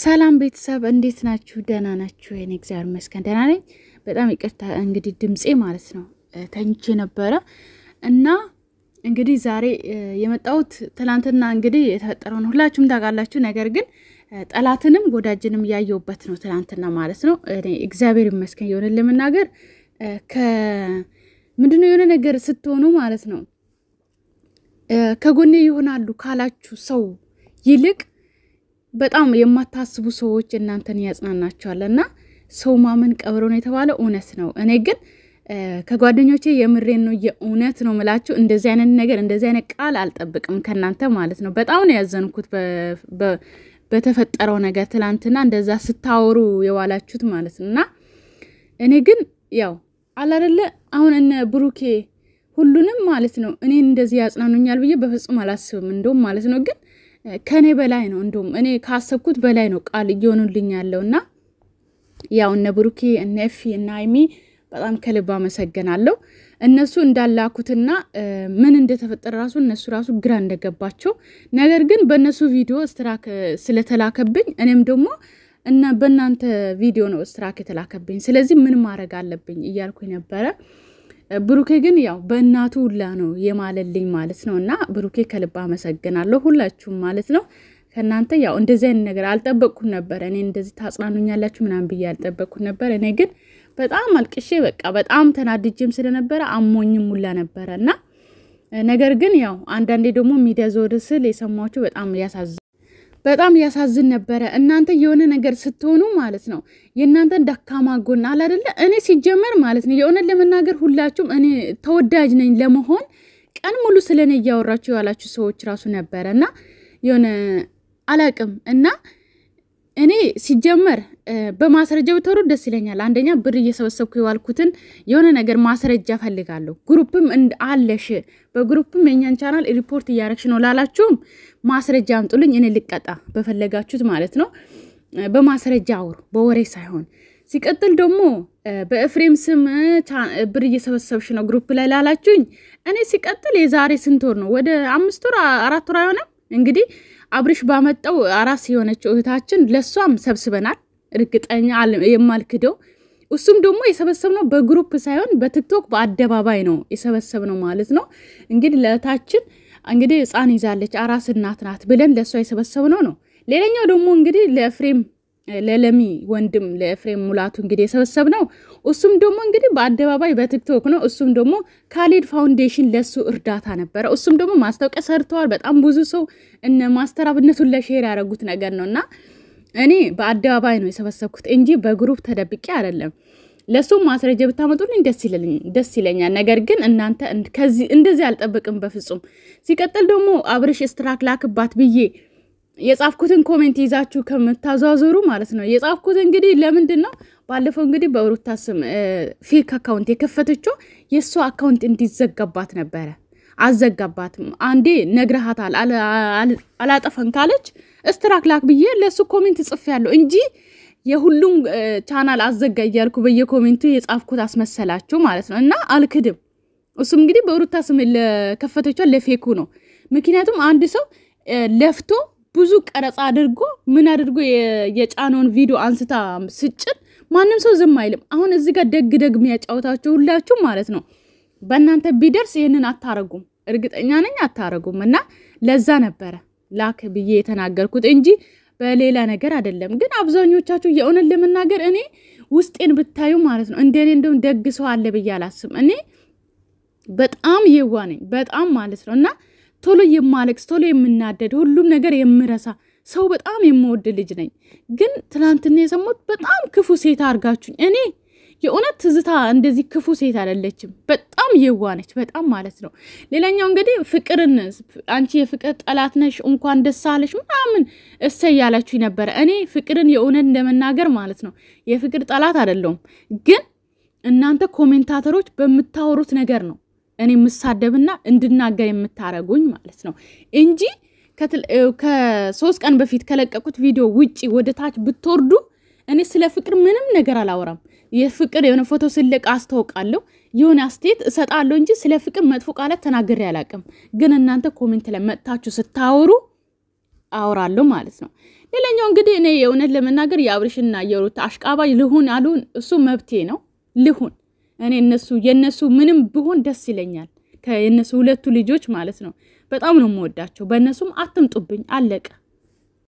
ሰላም ቤተሰብ እንዴት ናችሁ? ደህና ናችሁ? የኔ እግዚአብሔር ይመስገን ደህና ነኝ። በጣም ይቅርታ እንግዲህ ድምፄ ማለት ነው ተኝቼ ነበረ እና እንግዲህ ዛሬ የመጣሁት ትናንትና እንግዲህ የተፈጠረውን ሁላችሁም ታውቃላችሁ። ነገር ግን ጠላትንም ወዳጅንም ያየሁበት ነው ትላንትና ማለት ነው። እግዚአብሔር ይመስገን የሆነ ለመናገር ከምንድነው የሆነ ነገር ስትሆኑ ማለት ነው ከጎኔ ይሆናሉ ካላችሁ ሰው ይልቅ በጣም የማታስቡ ሰዎች እናንተን ያጽናናቸዋል። እና ሰው ማመን ቀብሮ ነው የተባለው እውነት ነው። እኔ ግን ከጓደኞቼ የምሬን ነው የእውነት ነው ምላችሁ፣ እንደዚህ አይነት ነገር እንደዚህ አይነት ቃል አልጠብቅም ከእናንተ ማለት ነው። በጣም ነው ያዘንኩት በተፈጠረው ነገር ትላንትና እንደዛ ስታወሩ የዋላችሁት ማለት ነው። እና እኔ ግን ያው አላደለ አሁን እነ ብሩኬ ሁሉንም ማለት ነው እኔን እንደዚህ ያጽናኑኛል ብዬ በፍጹም አላስብም። እንደውም ማለት ነው ግን ከኔ በላይ ነው፣ እንዲሁም እኔ ካሰብኩት በላይ ነው ቃል እየሆኑልኝ ያለው እና ያው እነ ብሩኬ እነ ኤፊ እና አይሚ በጣም ከልብ አመሰግናለሁ። እነሱ እንዳላኩትና ምን እንደተፈጠረ ራሱ እነሱ ራሱ ግራ እንደገባቸው ነገር ግን በእነሱ ቪዲዮ ስትራክ ስለተላከብኝ እኔም ደግሞ እና በእናንተ ቪዲዮ ነው ስትራክ የተላከብኝ። ስለዚህ ምን ማድረግ አለብኝ እያልኩኝ ነበረ። ብሩኬ ግን ያው በእናቱ ሁላ ነው የማለልኝ ማለት ነው። እና ብሩኬ ከልብ አመሰግናለሁ ሁላችሁም ማለት ነው። ከእናንተ ያው እንደዚህ አይነት ነገር አልጠበቅኩም ነበር። እኔ እንደዚህ ታጽናኑኛላችሁ ምናምን ብዬ አልጠበቅኩም ነበር። እኔ ግን በጣም አልቅሼ በቃ በጣም ተናድጄም ስለነበረ አሞኝም ሁላ ነበረ እና ነገር ግን ያው አንዳንዴ ደግሞ ሚዲያ ዞር ስል የሰማችሁ በጣም ያሳዝ በጣም ያሳዝን ነበረ። እናንተ የሆነ ነገር ስትሆኑ ማለት ነው የእናንተን ደካማ ጎን አለ አይደለ? እኔ ሲጀመር ማለት ነው የሆነ ለመናገር ሁላችሁም እኔ ተወዳጅ ነኝ ለመሆን ቀን ሙሉ ስለ እኔ እያወራችሁ ያላችሁ ሰዎች ራሱ ነበረ እና የሆነ አላቅም እና እኔ ሲጀመር በማስረጃ ብትወሩ ደስ ይለኛል። አንደኛ ብር እየሰበሰብኩ የዋልኩትን የሆነ ነገር ማስረጃ ፈልጋለሁ። ግሩፕም አለሽ፣ በግሩፕም የኛን ቻናል ሪፖርት እያረግሽ ነው ላላችሁም ማስረጃ አምጡልኝ፣ እኔ ልቀጣ በፈለጋችሁት ማለት ነው። በማስረጃ አውሩ፣ በወሬ ሳይሆን። ሲቀጥል ደግሞ በኤፍሬም ስም ብር እየሰበሰብሽ ነው ግሩፕ ላይ ላላችሁኝ፣ እኔ ሲቀጥል የዛሬ ስንት ወር ነው? ወደ አምስት ወር አራት ወር አይሆነም እንግዲህ አብርሽ ባመጣው አራስ የሆነችው እህታችን ለእሷም ሰብስበናል። እርግጠኛ የማልክደው እሱም ደግሞ የሰበሰብነው በግሩፕ ሳይሆን በቲክቶክ በአደባባይ ነው የሰበሰብነው ማለት ነው። እንግዲህ ለእህታችን እንግዲህ ሕፃን ይዛለች አራስ እናት ናት ብለን ለእሷ የሰበሰብነው ነው። ሌላኛው ደግሞ እንግዲህ ለፍሬም ለለሚ ወንድም ለኤፍሬም ሙላቱ እንግዲህ የሰበሰብ ነው። እሱም ደግሞ እንግዲህ በአደባባይ በቲክቶክ ነው። እሱም ደግሞ ካሌድ ፋውንዴሽን ለሱ እርዳታ ነበረ። እሱም ደግሞ ማስታወቂያ ሰርተዋል። በጣም ብዙ ሰው እነ ማስተራብነቱን ለሼር ያደረጉት ነገር ነው እና እኔ በአደባባይ ነው የሰበሰብኩት እንጂ በግሩፕ ተደብቄ አይደለም። ለሱም ማስረጃ ብታመጡልኝ ደስ ይለኛል። ነገር ግን እናንተ ከዚህ እንደዚህ አልጠብቅም በፍጹም። ሲቀጥል ደግሞ አብርሽ ስትራክ ላክባት ብዬ የጻፍኩትን ኮሜንት ይዛችሁ ከምታዟዙሩ ማለት ነው። የጻፍኩት እንግዲህ ለምንድን ነው ባለፈው እንግዲህ በሩታ ስም ፌክ አካውንት የከፈተችው የእሱ አካውንት እንዲዘጋባት ነበረ። አዘጋባትም። አንዴ ነግረሃታል አላጠፈን ካለች እስትራክ ላክ ብዬ ለእሱ ኮሜንት ጽፍ ያለው እንጂ የሁሉም ቻናል አዘጋ እያልኩ በየኮሜንቱ የጻፍኩት አስመሰላችሁ ማለት ነው። እና አልክድም። እሱም እንግዲህ በሩታ ስም ለከፈተቿ ለፌኩ ነው። ምክንያቱም አንድ ሰው ለፍቶ ብዙ ቀረጻ አድርጎ ምን አድርጎ የጫነውን ቪዲዮ አንስታ ስጭን፣ ማንም ሰው ዝም አይልም። አሁን እዚህ ጋር ደግ ደግ የሚያጫወታቸው ሁላችሁ ማለት ነው። በእናንተ ቢደርስ ይህንን አታረጉም፣ እርግጠኛ ነኝ አታረጉም። እና ለዛ ነበረ ላክ ብዬ የተናገርኩት እንጂ በሌላ ነገር አይደለም። ግን አብዛኞቻችሁ የእውነት ለመናገር እኔ ውስጤን ብታዩ ማለት ነው እንደኔ እንደውም ደግ ሰው አለ ብዬ አላስብም። እኔ በጣም የዋ ነኝ፣ በጣም ማለት ነው እና ቶሎ የማለቅስ ቶሎ የምናደድ ሁሉም ነገር የምረሳ ሰው በጣም የምወድ ልጅ ነኝ። ግን ትላንትና የሰሙት በጣም ክፉ ሴት አርጋችሁኝ። እኔ የእውነት ትዝታ እንደዚህ ክፉ ሴት አይደለችም። በጣም የዋነች በጣም ማለት ነው። ሌላኛው እንግዲህ ፍቅርን አንቺ የፍቅር ጠላት ነሽ እንኳን ደስ አለሽ ምናምን እሰይ ያላችሁ ነበረ። እኔ ፍቅርን የእውነት እንደመናገር ማለት ነው የፍቅር ጠላት አይደለውም። ግን እናንተ ኮሜንታተሮች በምታወሩት ነገር ነው እኔ የምሳደብና እንድናገር የምታረጉኝ ማለት ነው እንጂ ከሶስት ቀን በፊት ከለቀቁት ቪዲዮ ውጪ ወደ ታች ብትወርዱ እኔ ስለ ፍቅር ምንም ነገር አላወራም። የፍቅር የሆነ ፎቶ ስለቅ አስታውቃለሁ፣ የሆነ አስተያየት እሰጣለሁ እንጂ ስለ ፍቅር መጥፎ ቃላት ተናግሬ አላውቅም። ግን እናንተ ኮሜንት ላይ መጥታችሁ ስታወሩ አወራለሁ ማለት ነው። ሌላኛው እንግዲህ እኔ የእውነት ለመናገር የአብርሽና የሩታ አሽቃባጭ ልሁን አልሁን እሱ መብቴ ነው ልሁን እኔ እነሱ የእነሱ ምንም ብሆን ደስ ይለኛል። ከእነሱ ሁለቱ ልጆች ማለት ነው። በጣም ነው የምወዳቸው። በእነሱም አትምጡብኝ፣ አለቀ።